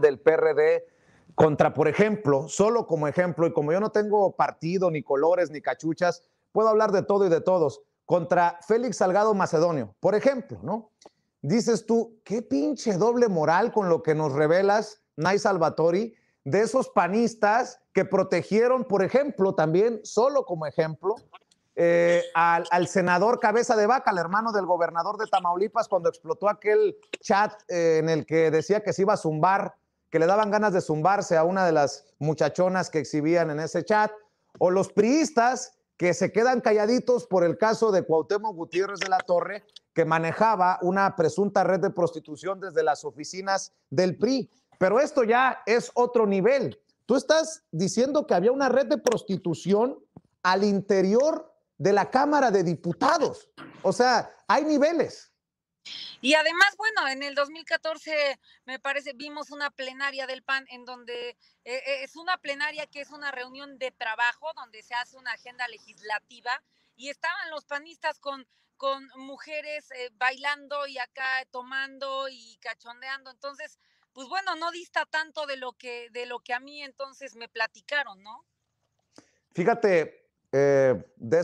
del PRD, contra, por ejemplo, solo como ejemplo, y como yo no tengo partido, ni colores, ni cachuchas, puedo hablar de todo y de todos, contra Félix Salgado Macedonio, por ejemplo, ¿no? Dices tú, qué pinche doble moral con lo que nos revelas, Nay Salvatori, de esos panistas que protegieron, por ejemplo, también, solo como ejemplo, eh, al, senador Cabeza de Vaca, al hermano del gobernador de Tamaulipas, cuando explotó aquel chat eh, en el que decía que se iba a zumbar, que le daban ganas de zumbarse a una de las muchachonas que exhibían en ese chat, o los priistas que se quedan calladitos por el caso de Cuauhtémoc Gutiérrez de la Torre, que manejaba una presunta red de prostitución desde las oficinas del PRI. Pero esto ya es otro nivel. Tú estás diciendo que había una red de prostitución al interior de la Cámara de Diputados. O sea, hay niveles. Y además, bueno, en el 2014 me parece vimos una plenaria del PAN en donde eh, eh, es una plenaria que es una reunión de trabajo donde se hace una agenda legislativa y estaban los panistas con, con mujeres eh, bailando y acá tomando y cachondeando. Entonces, pues bueno, no dista tanto de lo que, de lo que a mí entonces me platicaron, ¿no? Fíjate, de